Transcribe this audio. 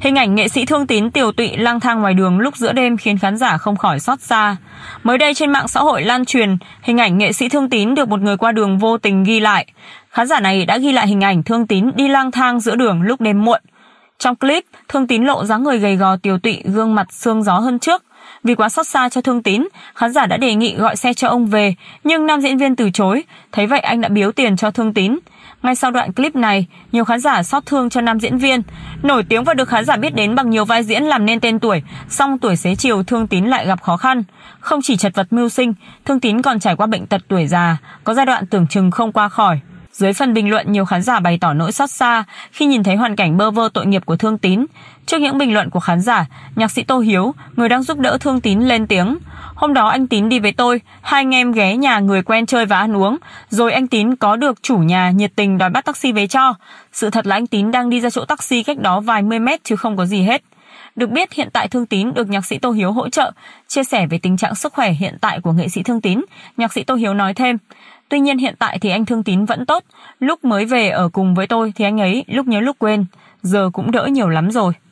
Hình ảnh nghệ sĩ thương tín tiểu tụy lang thang ngoài đường lúc giữa đêm khiến khán giả không khỏi xót xa. Mới đây trên mạng xã hội lan truyền, hình ảnh nghệ sĩ thương tín được một người qua đường vô tình ghi lại. Khán giả này đã ghi lại hình ảnh thương tín đi lang thang giữa đường lúc đêm muộn. Trong clip, thương tín lộ dáng người gầy gò tiểu tụy gương mặt xương gió hơn trước. Vì quá xót xa cho thương tín, khán giả đã đề nghị gọi xe cho ông về, nhưng nam diễn viên từ chối. Thấy vậy anh đã biếu tiền cho thương tín. Ngay sau đoạn clip này, nhiều khán giả xót thương cho nam diễn viên. Nổi tiếng và được khán giả biết đến bằng nhiều vai diễn làm nên tên tuổi, song tuổi xế chiều Thương Tín lại gặp khó khăn. Không chỉ chật vật mưu sinh, Thương Tín còn trải qua bệnh tật tuổi già, có giai đoạn tưởng chừng không qua khỏi. Dưới phần bình luận, nhiều khán giả bày tỏ nỗi xót xa khi nhìn thấy hoàn cảnh bơ vơ tội nghiệp của Thương Tín. Trước những bình luận của khán giả, nhạc sĩ Tô Hiếu, người đang giúp đỡ Thương Tín lên tiếng – Hôm đó anh Tín đi với tôi, hai anh em ghé nhà người quen chơi và ăn uống, rồi anh Tín có được chủ nhà nhiệt tình đòi bắt taxi về cho. Sự thật là anh Tín đang đi ra chỗ taxi cách đó vài mươi mét chứ không có gì hết. Được biết hiện tại Thương Tín được nhạc sĩ Tô Hiếu hỗ trợ, chia sẻ về tình trạng sức khỏe hiện tại của nghệ sĩ Thương Tín, nhạc sĩ Tô Hiếu nói thêm. Tuy nhiên hiện tại thì anh Thương Tín vẫn tốt, lúc mới về ở cùng với tôi thì anh ấy lúc nhớ lúc quên, giờ cũng đỡ nhiều lắm rồi.